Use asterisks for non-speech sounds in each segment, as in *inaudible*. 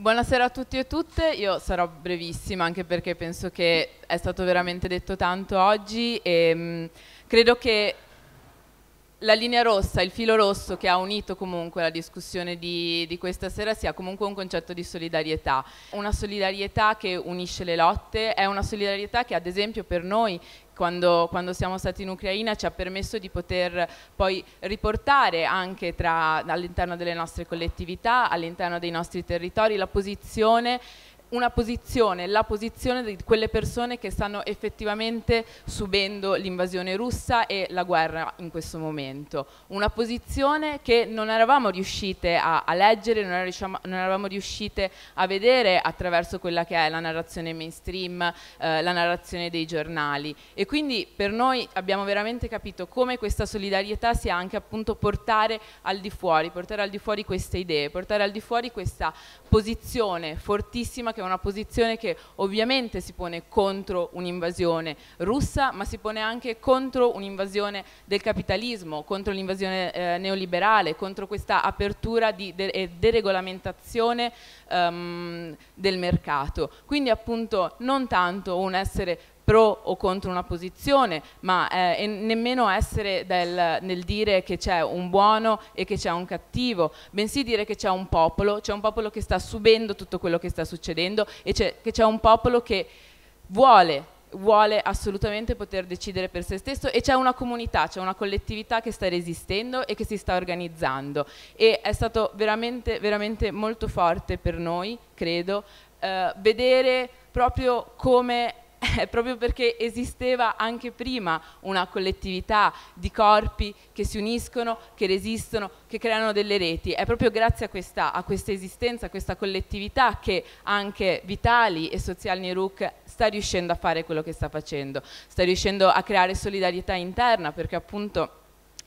Buonasera a tutti e tutte, io sarò brevissima anche perché penso che è stato veramente detto tanto oggi e ehm, mh, credo che la linea rossa, il filo rosso che ha unito comunque la discussione di, di, questa sera sia comunque un concetto di solidarietà, una solidarietà che unisce le lotte, è una solidarietà che ad esempio per noi quando, quando siamo stati in Ucraina ci ha permesso di poter poi riportare anche all'interno delle nostre collettività, all'interno dei nostri territori la posizione una posizione, la posizione di quelle persone che stanno effettivamente subendo l'invasione russa e la guerra in questo momento. Una posizione che non eravamo riuscite a, a leggere, non, riusciamo, non, eravamo riuscite a vedere attraverso quella che è la narrazione mainstream, eh, la narrazione dei giornali. E quindi per noi abbiamo veramente capito come questa solidarietà sia anche appunto portare al di fuori, portare al di fuori queste idee, portare al di fuori questa posizione fortissima che è una posizione che ovviamente si pone contro un'invasione russa, ma si pone anche contro un'invasione del capitalismo, contro l'invasione eh, neoliberale, contro questa apertura di de e deregolamentazione um, del mercato. Quindi appunto non tanto un essere pro o contro una posizione, ma eh, nemmeno essere del, nel dire che c'è un buono e che c'è un cattivo, bensì dire che c'è un popolo, c'è un popolo che sta subendo tutto quello che sta succedendo e che c'è un popolo che vuole vuole assolutamente poter decidere per se stesso e c'è una comunità, c'è una collettività che sta resistendo e che si sta organizzando e è stato veramente, veramente molto forte per noi, credo, eh, vedere proprio come *laughs* è proprio perché esisteva anche prima una collettività di corpi che si uniscono, che resistono, che creano delle reti. È proprio grazie a questa, a questa esistenza, a questa collettività che anche Vitali e Socialni Rook sta riuscendo a fare quello che sta facendo, sta riuscendo a creare solidarietà interna perché appunto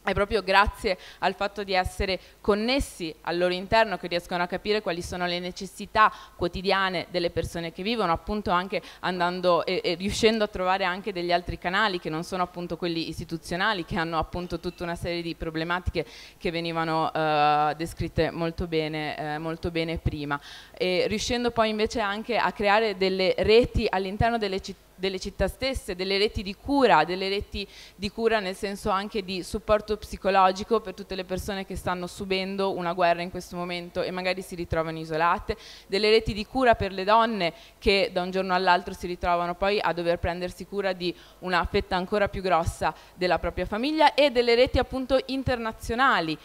è proprio grazie al fatto di essere connessi al loro interno che riescono a capire quali sono le necessità quotidiane delle persone che vivono, appunto anche andando e, e riuscendo a trovare anche degli altri canali che non sono appunto quelli istituzionali, che hanno appunto tutta una serie di problematiche che venivano eh, descritte molto bene, eh, molto bene prima. E riuscendo poi invece anche a creare delle reti all'interno delle città delle città stesse, delle reti di cura, delle reti di cura nel senso anche di supporto psicologico per tutte le persone che stanno subendo una guerra in questo momento e magari si ritrovano isolate, delle reti di cura per le donne che da un giorno all'altro si ritrovano poi a dover prendersi cura di una fetta ancora più grossa della propria famiglia e delle reti appunto internazionali,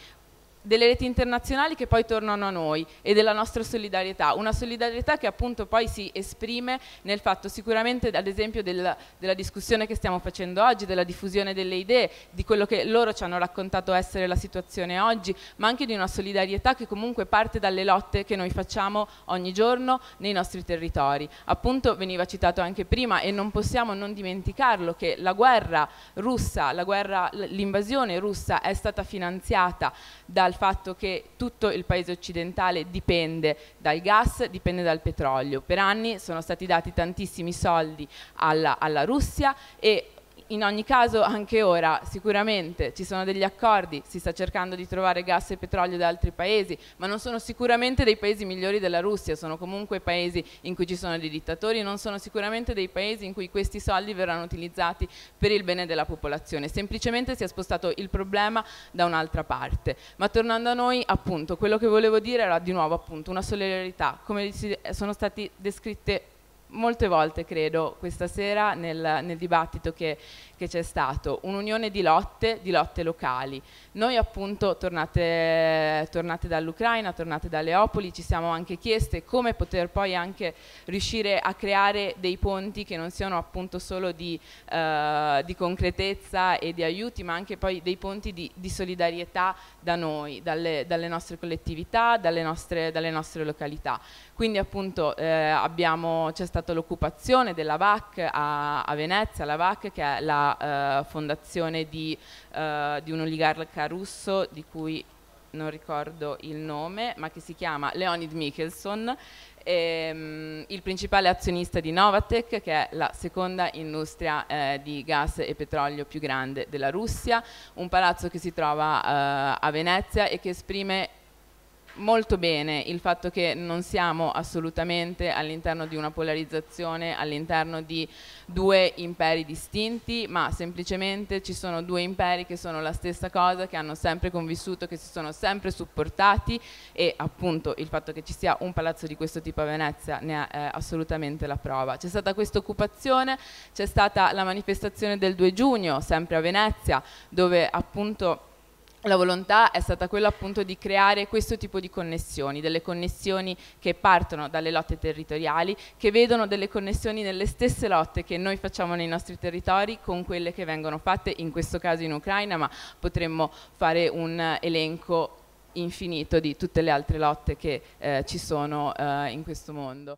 delle reti internazionali che poi tornano a noi e della nostra solidarietà, una solidarietà che appunto poi si esprime nel fatto sicuramente ad esempio del, della discussione che stiamo facendo oggi, della diffusione delle idee, di quello che loro ci hanno raccontato essere la situazione oggi, ma anche di una solidarietà che comunque parte dalle lotte che noi facciamo ogni giorno nei nostri territori. Appunto veniva citato anche prima e non possiamo non dimenticarlo che la guerra russa, l'invasione russa è stata finanziata dal fatto che tutto il paese occidentale dipende dal gas, dipende dal petrolio. Per anni sono stati dati tantissimi soldi alla, alla Russia e in ogni caso anche ora sicuramente ci sono degli accordi, si sta cercando di trovare gas e petrolio da altri paesi, ma non sono sicuramente dei paesi migliori della Russia, sono comunque paesi in cui ci sono dei dittatori, non sono sicuramente dei paesi in cui questi soldi verranno utilizzati per il bene della popolazione, semplicemente si è spostato il problema da un'altra parte. Ma tornando a noi, appunto, quello che volevo dire era di nuovo appunto una solidarietà, come sono stati descritte molte volte, credo, questa sera nel, nel dibattito che, c'è stato, un'unione di lotte, di lotte locali. Noi appunto, tornate, tornate dall'Ucraina, tornate da Leopoli, ci siamo anche chieste come poter poi anche riuscire a creare dei ponti che non siano appunto solo di, eh, di concretezza e di aiuti, ma anche poi dei ponti di, di solidarietà da noi, dalle, dalle nostre collettività, dalle nostre, dalle nostre località. Quindi appunto eh, c'è stata l'occupazione della VAC a, a, Venezia, la VAC che è la eh, fondazione di, eh, di un oligarca russo di cui non ricordo il nome, ma che si chiama Leonid Michelson, ehm, il principale azionista di Novatec, che è la seconda industria eh, di gas e petrolio più grande della Russia, un palazzo che si trova eh, a Venezia e che esprime molto bene il fatto che non siamo assolutamente all'interno di una polarizzazione, all'interno di due imperi distinti, ma semplicemente ci sono due imperi che sono la stessa cosa, che hanno sempre convissuto, che si sono sempre supportati e appunto il fatto che ci sia un palazzo di questo tipo a Venezia ne è eh, assolutamente la prova. C'è stata questa occupazione, c'è stata la manifestazione del 2 giugno, sempre a Venezia, dove appunto la volontà è stata quella appunto di creare questo tipo di connessioni, delle connessioni che partono dalle lotte territoriali, che vedono delle connessioni nelle stesse lotte che noi facciamo nei nostri territori con quelle che vengono fatte in questo caso in Ucraina, ma potremmo fare un elenco infinito di tutte le altre lotte che eh, ci sono eh, in questo mondo.